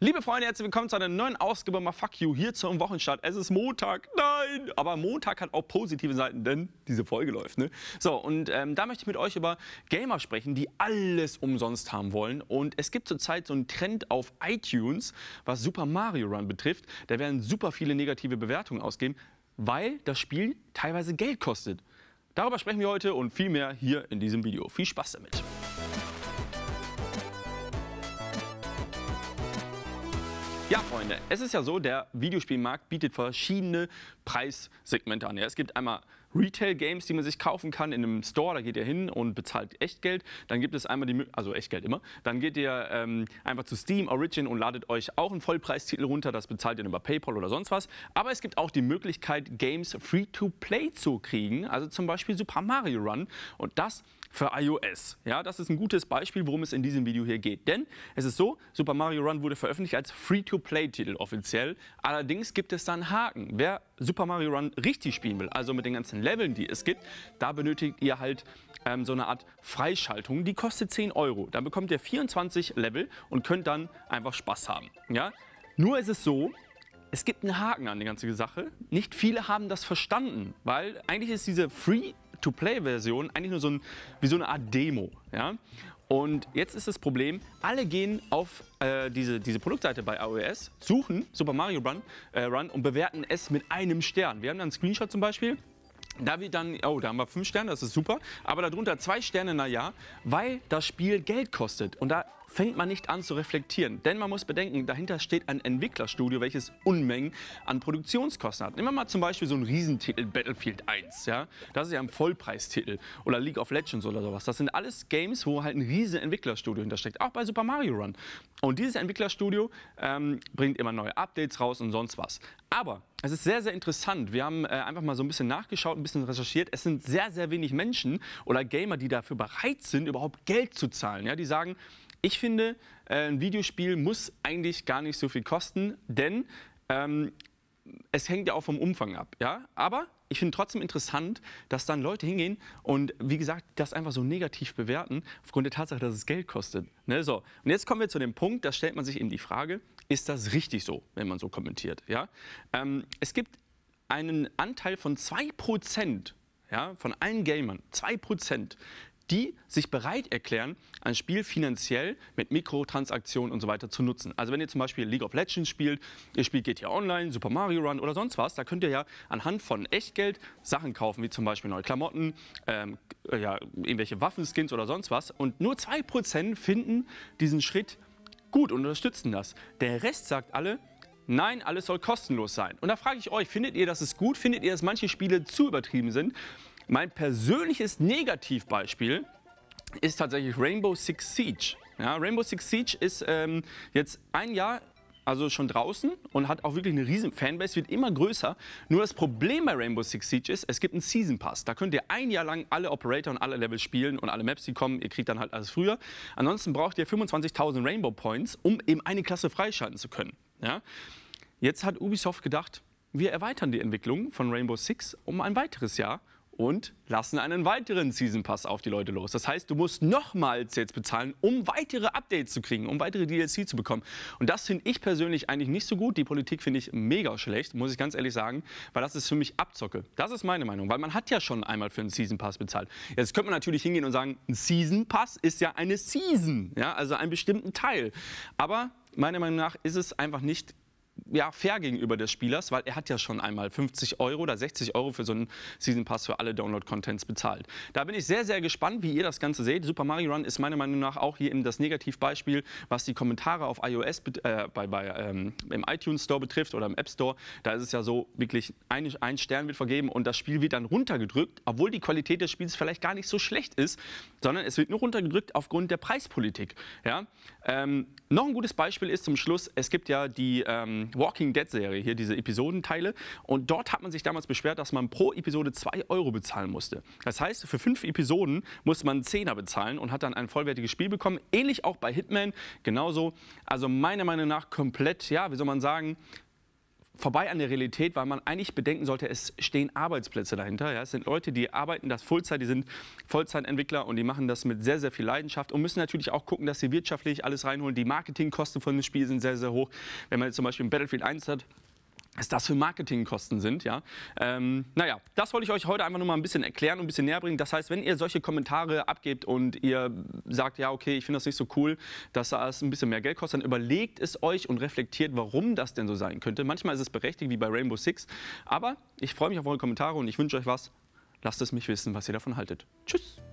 Liebe Freunde, herzlich willkommen zu einer neuen Ausgabe mal Fuck You hier zum Wochenstart. Es ist Montag, nein! Aber Montag hat auch positive Seiten, denn diese Folge läuft, ne? So, und ähm, da möchte ich mit euch über Gamer sprechen, die alles umsonst haben wollen. Und es gibt zurzeit so einen Trend auf iTunes, was Super Mario Run betrifft. Da werden super viele negative Bewertungen ausgeben, weil das Spiel teilweise Geld kostet. Darüber sprechen wir heute und viel mehr hier in diesem Video. Viel Spaß damit! Freunde, es ist ja so, der Videospielmarkt bietet verschiedene Preissegmente an. Ja, es gibt einmal Retail-Games, die man sich kaufen kann in einem Store. Da geht ihr hin und bezahlt Echtgeld. Dann gibt es einmal die, also Echtgeld immer. Dann geht ihr ähm, einfach zu Steam, Origin und ladet euch auch einen Vollpreistitel runter. Das bezahlt ihr über PayPal oder sonst was. Aber es gibt auch die Möglichkeit, Games free-to-play zu kriegen. Also zum Beispiel Super Mario Run. Und das für iOS. Ja, das ist ein gutes Beispiel, worum es in diesem Video hier geht. Denn es ist so, Super Mario Run wurde veröffentlicht als Free-to-Play-Titel offiziell. Allerdings gibt es da einen Haken. Wer Super Mario Run richtig spielen will, also mit den ganzen Leveln, die es gibt, da benötigt ihr halt ähm, so eine Art Freischaltung. Die kostet 10 Euro. Dann bekommt ihr 24 Level und könnt dann einfach Spaß haben. Ja? Nur ist es so, es gibt einen Haken an der ganzen Sache. Nicht viele haben das verstanden, weil eigentlich ist diese Free-to-Play-Version eigentlich nur so ein, wie so eine Art Demo. Ja? Und jetzt ist das Problem, alle gehen auf äh, diese, diese Produktseite bei AOS, e suchen Super Mario Run, äh, Run und bewerten es mit einem Stern. Wir haben da einen Screenshot zum Beispiel da wir dann, oh, da haben wir fünf Sterne, das ist super. Aber darunter zwei Sterne, naja, weil das Spiel Geld kostet. Und da fängt man nicht an zu reflektieren. Denn man muss bedenken, dahinter steht ein Entwicklerstudio, welches Unmengen an Produktionskosten hat. Nehmen wir mal zum Beispiel so einen Riesentitel Battlefield 1. Ja? Das ist ja ein Vollpreistitel. Oder League of Legends oder sowas. Das sind alles Games, wo halt ein riesen Entwicklerstudio hintersteckt. Auch bei Super Mario Run. Und dieses Entwicklerstudio ähm, bringt immer neue Updates raus und sonst was. Aber es ist sehr, sehr interessant. Wir haben äh, einfach mal so ein bisschen nachgeschaut, ein bisschen recherchiert. Es sind sehr, sehr wenig Menschen oder Gamer, die dafür bereit sind, überhaupt Geld zu zahlen. Ja, die sagen, ich finde, äh, ein Videospiel muss eigentlich gar nicht so viel kosten, denn ähm, es hängt ja auch vom Umfang ab. Ja? Aber ich finde trotzdem interessant, dass dann Leute hingehen und wie gesagt, das einfach so negativ bewerten, aufgrund der Tatsache, dass es Geld kostet. Ne, so. Und jetzt kommen wir zu dem Punkt, da stellt man sich eben die Frage, ist das richtig so, wenn man so kommentiert? Ja? Ähm, es gibt einen Anteil von 2% ja, von allen Gamern, 2%, die sich bereit erklären, ein Spiel finanziell mit Mikrotransaktionen und so weiter zu nutzen. Also wenn ihr zum Beispiel League of Legends spielt, ihr spielt GTA Online, Super Mario Run oder sonst was, da könnt ihr ja anhand von Echtgeld Sachen kaufen, wie zum Beispiel neue Klamotten, ähm, äh, ja, irgendwelche Waffenskins oder sonst was. Und nur 2% finden diesen Schritt gut und unterstützen das. Der Rest sagt alle, nein, alles soll kostenlos sein. Und da frage ich euch, findet ihr, dass es gut? Findet ihr, dass manche Spiele zu übertrieben sind? Mein persönliches Negativbeispiel ist tatsächlich Rainbow Six Siege. Ja, Rainbow Six Siege ist ähm, jetzt ein Jahr also schon draußen und hat auch wirklich eine riesen Fanbase, wird immer größer. Nur das Problem bei Rainbow Six Siege ist, es gibt einen Season Pass. Da könnt ihr ein Jahr lang alle Operator und alle Level spielen und alle Maps, die kommen. Ihr kriegt dann halt alles früher. Ansonsten braucht ihr 25.000 Rainbow Points, um eben eine Klasse freischalten zu können. Ja? Jetzt hat Ubisoft gedacht, wir erweitern die Entwicklung von Rainbow Six um ein weiteres Jahr und lassen einen weiteren Season Pass auf die Leute los. Das heißt, du musst nochmals jetzt bezahlen, um weitere Updates zu kriegen, um weitere DLC zu bekommen. Und das finde ich persönlich eigentlich nicht so gut. Die Politik finde ich mega schlecht, muss ich ganz ehrlich sagen, weil das ist für mich Abzocke. Das ist meine Meinung, weil man hat ja schon einmal für einen Season Pass bezahlt. Jetzt könnte man natürlich hingehen und sagen, ein Season Pass ist ja eine Season, ja, also einen bestimmten Teil. Aber meiner Meinung nach ist es einfach nicht ja, fair gegenüber des Spielers, weil er hat ja schon einmal 50 Euro oder 60 Euro für so einen Season Pass für alle Download-Contents bezahlt. Da bin ich sehr, sehr gespannt, wie ihr das Ganze seht. Super Mario Run ist meiner Meinung nach auch hier eben das Negativbeispiel, was die Kommentare auf iOS, äh, bei, bei, ähm, im iTunes Store betrifft oder im App Store. Da ist es ja so, wirklich ein, ein Stern wird vergeben und das Spiel wird dann runtergedrückt, obwohl die Qualität des Spiels vielleicht gar nicht so schlecht ist, sondern es wird nur runtergedrückt aufgrund der Preispolitik. Ja? Ähm, noch ein gutes Beispiel ist zum Schluss, es gibt ja die ähm, Walking Dead-Serie, hier diese Episodenteile. Und dort hat man sich damals beschwert, dass man pro Episode 2 Euro bezahlen musste. Das heißt, für fünf Episoden musste man einen Zehner bezahlen und hat dann ein vollwertiges Spiel bekommen. Ähnlich auch bei Hitman, genauso. Also meiner Meinung nach komplett, ja, wie soll man sagen, vorbei an der Realität, weil man eigentlich bedenken sollte, es stehen Arbeitsplätze dahinter. Ja? Es sind Leute, die arbeiten das Vollzeit, die sind Vollzeitentwickler und die machen das mit sehr, sehr viel Leidenschaft und müssen natürlich auch gucken, dass sie wirtschaftlich alles reinholen. Die Marketingkosten von dem Spiel sind sehr, sehr hoch. Wenn man jetzt zum Beispiel ein Battlefield 1 hat, was das für Marketingkosten sind. Ja? Ähm, naja, das wollte ich euch heute einfach nur mal ein bisschen erklären und ein bisschen näher bringen. Das heißt, wenn ihr solche Kommentare abgebt und ihr sagt, ja, okay, ich finde das nicht so cool, dass das ein bisschen mehr Geld kostet, dann überlegt es euch und reflektiert, warum das denn so sein könnte. Manchmal ist es berechtigt, wie bei Rainbow Six. Aber ich freue mich auf eure Kommentare und ich wünsche euch was. Lasst es mich wissen, was ihr davon haltet. Tschüss!